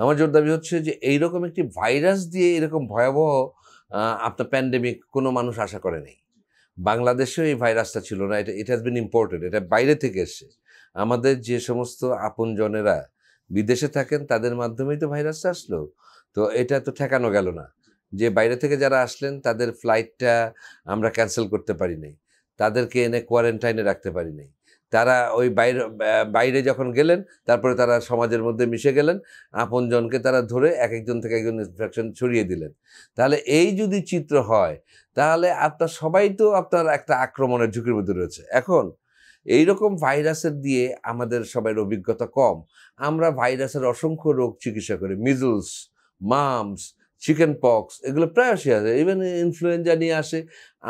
আমার জোর দাবি হচ্ছে যে এইরকম একটি ভাইরাস দিয়ে এরকম ভয়াবহ আপনার প্যান্ডেমিক কোনো মানুষ আশা করে নেই বাংলাদেশেও এই ভাইরাসটা ছিল না এটা ইট হ্যাজ বিন ইম্পর্টেন্ট এটা বাইরে থেকে এসছে আমাদের যে সমস্ত আপনজনেরা বিদেশে থাকেন তাদের মাধ্যমেই তো ভাইরাসটা আসলো তো এটা তো ঠেকানো গেল না যে বাইরে থেকে যারা আসলেন তাদের ফ্লাইটটা আমরা ক্যান্সেল করতে পারি নাই তাদেরকে এনে কোয়ারেন্টাইনে রাখতে পারি নাই তারা ওই বাইরে বাইরে যখন গেলেন তারপরে তারা সমাজের মধ্যে মিশে গেলেন আপনজনকে তারা ধরে এক একজন থেকে একজন ইনফেকশন ছড়িয়ে দিলেন তাহলে এই যদি চিত্র হয় তাহলে আপনার সবাই তো আপনার একটা আক্রমণের ঝুঁকির মধ্যে রয়েছে এখন এই রকম ভাইরাসের দিয়ে আমাদের সবার অভিজ্ঞতা কম আমরা ভাইরাসের অসংখ্য রোগ চিকিৎসা করি মিজলস মামস চিকেন পক্স এগুলো প্রায়শই আসে ইভেন ইনফ্লুয়েঞ্জা নিয়ে আসে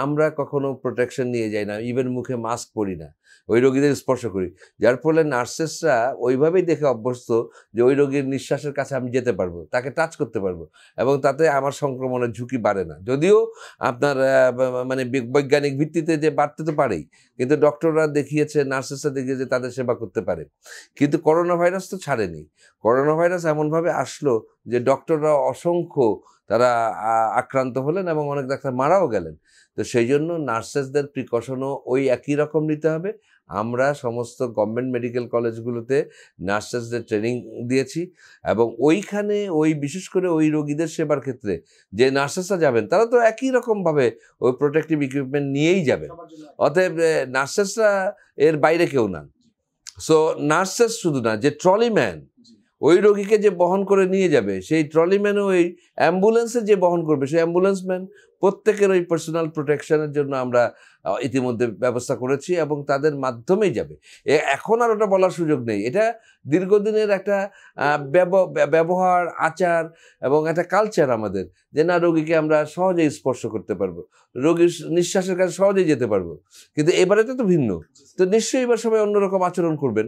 আমরা কখনো প্রোটেকশন নিয়ে যাই না ইভেন মুখে মাস্ক পরি না ওই রোগীদের স্পর্শ করি যার ফলে নার্সেসরা ওইভাবেই দেখে অভ্যস্ত যে ওই রোগীর নিঃশ্বাসের কাছে আমি যেতে পারবো তাকে টাচ করতে পারবো এবং তাতে আমার সংক্রমণের ঝুঁকি বাড়ে না যদিও আপনার মানে বৈজ্ঞানিক ভিত্তিতে যে বাড়তে তো পারেই কিন্তু ডক্টররা দেখিয়েছে নার্সেসরা দেখিয়েছে তাদের সেবা করতে পারে কিন্তু করোনা ভাইরাস তো ছাড়েনি করোনা ভাইরাস এমনভাবে আসলো যে ডক্টররা অসংখ্য তারা আক্রান্ত হলেন এবং অনেক ডাক্তার মারাও গেলেন তো সেই জন্য নার্সেসদের প্রিকশনও ওই একই রকম নিতে হবে আমরা সমস্ত গভর্নমেন্ট মেডিকেল কলেজগুলোতে নার্সেসদের ট্রেনিং দিয়েছি এবং ওইখানে ওই বিশেষ করে ওই রোগীদের সেবার ক্ষেত্রে যে নার্সেসরা যাবেন তারা তো একই রকমভাবে ওই প্রোটেক্টিভ ইকুইপমেন্ট নিয়েই যাবেন অতএব নার্সেসরা এর বাইরে কেউ না সো নার্সেস শুধু না যে ট্রলি ম্যান ওই রোগীকে যে বহন করে নিয়ে যাবে সেই ট্রলিম্যানও ওই অ্যাম্বুলেন্সে যে বহন করবে সেই অ্যাম্বুলেন্স ম্যান প্রত্যেকের ওই পার্সোনাল প্রোটেকশনের জন্য আমরা ইতিমধ্যে ব্যবস্থা করেছি এবং তাদের মাধ্যমেই যাবে এখন আর ওটা বলার সুযোগ নেই এটা দীর্ঘদিনের একটা ব্যবহার আচার এবং একটা কালচার আমাদের যে না রোগীকে আমরা সহজেই স্পর্শ করতে পারবো রোগীর নিঃশ্বাসের কাছে সহজেই যেতে পারবো কিন্তু এবারে তো ভিন্ন তো নিশ্চয়ই এবার সবাই অন্যরকম আচরণ করবেন